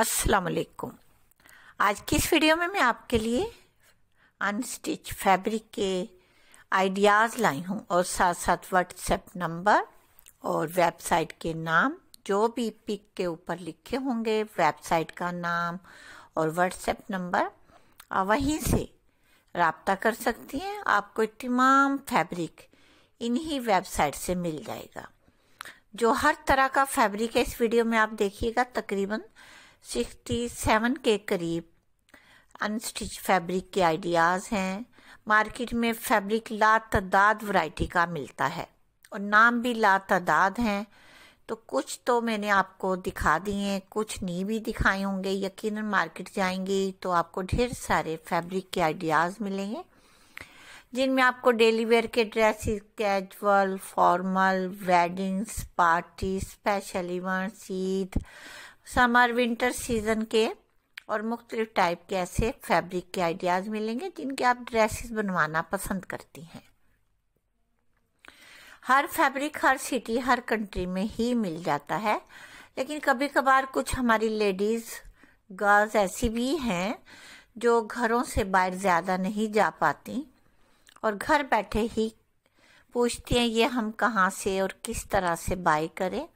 अस्सलाम वालेकुम आज की इस वीडियो में मैं आपके लिए अनस्टिच फैब्रिक के आइडियाज़ लाई हूँ और साथ साथ व्हाट्सएप नंबर और वेबसाइट के नाम जो भी पिक के ऊपर लिखे होंगे वेबसाइट का नाम और व्हाट्सएप नंबर वहीं से रबता कर सकती हैं आपको तमाम फैब्रिक इन्हीं वेबसाइट से मिल जाएगा जो हर तरह का फैब्रिक है इस वीडियो में आप देखिएगा तकरीबन 67 के करीब अनस्टिच फैब्रिक के आइडियाज़ हैं मार्केट में फैब्रिक ला तदाद वाइटी का मिलता है और नाम भी ला तदाद हैं तो कुछ तो मैंने आपको दिखा दिए कुछ नहीं भी दिखाए होंगे यकीनन मार्केट जाएंगी तो आपको ढेर सारे फैब्रिक के आइडियाज़ मिलेंगे जिनमें आपको डेली वेयर के dresses casual formal weddings party special events Eid summer winter season के और मुख्तलिफ टाइप के ऐसे फैब्रिक के आइडियाज़ मिलेंगे जिनके आप ड्रेसेस बनवाना पसंद करती हैं हर फैब्रिक हर सिटी हर कंट्री में ही मिल जाता है लेकिन कभी कभार कुछ हमारी लेडीज़ गर्ल्स ऐसी भी हैं जो घरों से बाहर ज़्यादा नहीं जा पाती और घर बैठे ही पूछती हैं ये हम कहाँ से और किस तरह से बाई करें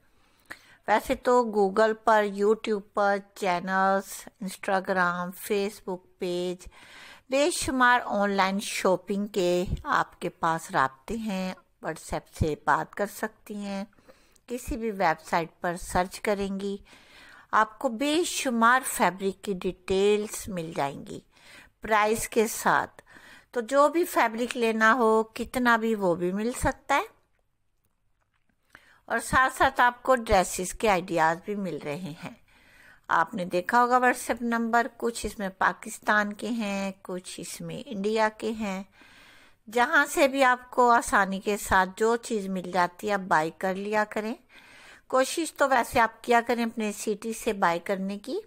वैसे तो गूगल पर यूट्यूब पर चैनल्स इंस्टाग्राम फेसबुक पेज बेशुमार ऑनलाइन शॉपिंग के आपके पास रबते हैं व्हाट्सएप से बात कर सकती हैं किसी भी वेबसाइट पर सर्च करेंगी आपको बेशुमार फैब्रिक की डिटेल्स मिल जाएंगी प्राइस के साथ तो जो भी फैब्रिक लेना हो कितना भी वो भी मिल सकता है और साथ साथ आपको ड्रेसेस के आइडियाज़ भी मिल रहे हैं आपने देखा होगा व्हाट्सएप नंबर कुछ इसमें पाकिस्तान के हैं कुछ इसमें इंडिया के हैं जहाँ से भी आपको आसानी के साथ जो चीज़ मिल जाती है आप बाई कर लिया करें कोशिश तो वैसे आप किया करें अपने सिटी से बाय करने की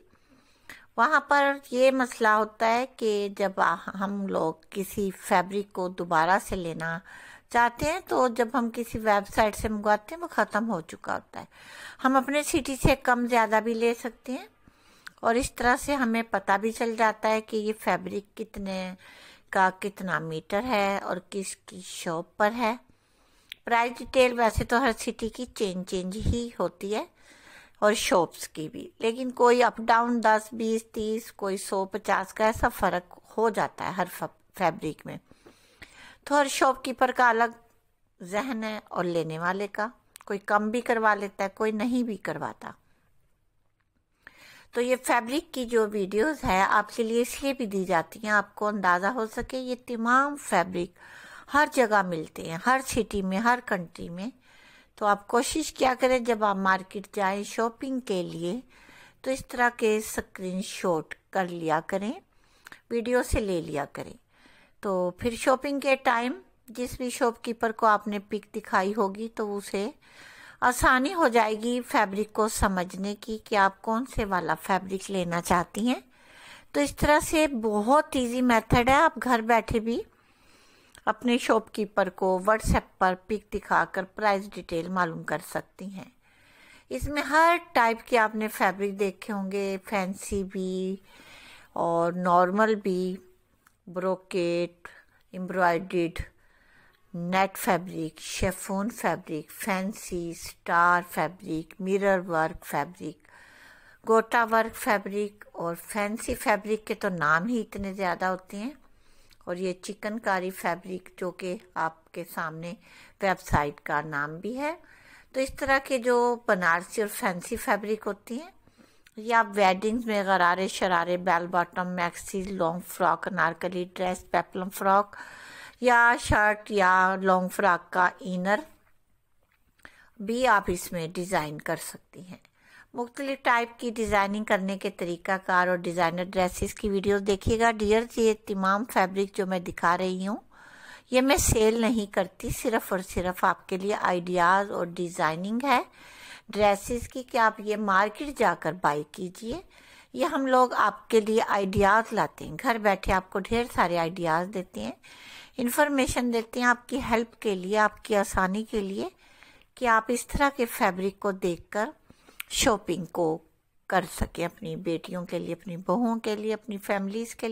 वहाँ पर ये मसला होता है कि जब हम लोग किसी फैब्रिक को दोबारा से लेना चाहते हैं तो जब हम किसी वेबसाइट से मंगवाते हैं वो ख़त्म हो चुका होता है हम अपने सिटी से कम ज़्यादा भी ले सकते हैं और इस तरह से हमें पता भी चल जाता है कि ये फैब्रिक कितने का कितना मीटर है और किसकी शॉप पर है प्राइस डिटेल वैसे तो हर सिटी की चेंज चेंज ही होती है और शॉप्स की भी लेकिन कोई अप डाउन दस बीस तीस कोई सौ पचास का ऐसा फ़र्क हो जाता है हर फैब्रिक में तो हर शॉपकीपर का अलग जहन है और लेने वाले का कोई कम भी करवा लेता है कोई नहीं भी करवाता तो ये फैब्रिक की जो वीडियोस है आपके लिए इसलिए भी दी जाती हैं आपको अंदाज़ा हो सके ये तमाम फैब्रिक हर जगह मिलते हैं हर सिटी में हर कंट्री में तो आप कोशिश क्या करें जब आप मार्केट जाएं शॉपिंग के लिए तो इस तरह के स्क्रीनशॉट कर लिया करें वीडियो से ले लिया करें तो फिर शॉपिंग के टाइम जिस भी शॉपकीपर को आपने पिक दिखाई होगी तो उसे आसानी हो जाएगी फैब्रिक को समझने की कि आप कौन से वाला फैब्रिक लेना चाहती हैं तो इस तरह से बहुत इजी मेथड है आप घर बैठे भी अपने शॉपकीपर को व्हाट्सएप पर पिक दिखाकर प्राइस डिटेल मालूम कर सकती हैं इसमें हर टाइप के आपने फैब्रिक देखे होंगे फैंसी भी और नॉर्मल भी brocade embroidered net fabric chiffon fabric fancy star fabric mirror work fabric gota work fabric और फैंसी फैब्रिक के तो नाम ही इतने ज़्यादा होते हैं और ये चिकनकारी फैब्रिक जो कि आपके सामने वेबसाइट का नाम भी है तो इस तरह के जो बनारसी और फैंसी फैब्रिक होती हैं ये आप वेडिंग्स में गरारे शरारे bell bottom maxi long frock Anarkali dress peplum frock या शर्ट या लॉन्ग फ्रॉक का इनर भी आप इसमें डिज़ाइन कर सकती हैं मुख्तलिफ टाइप की डिज़ाइनिंग करने के तरीक़ाकार और डिज़ाइनर ड्रेसेस की वीडियो देखिएगा डियर ये तमाम फैब्रिक जो मैं दिखा रही हूँ ये मैं सेल नहीं करती सिर्फ और सिर्फ आपके लिए आइडियाज़ और डिज़ाइनिंग है ड्रेसेस की कि आप ये मार्केट जाकर बाई कीजिए ये हम लोग आपके लिए आइडियाज़ लाते हैं घर बैठे आपको ढेर सारे आइडियाज़ देते हैं इन्फॉर्मेशन देते हैं आपकी हेल्प के लिए आपकी आसानी के लिए कि आप इस तरह के फैब्रिक को देखकर शॉपिंग को कर सकें अपनी बेटियों के लिए अपनी बहुओं के लिए अपनी फैमिलीज़ के लिए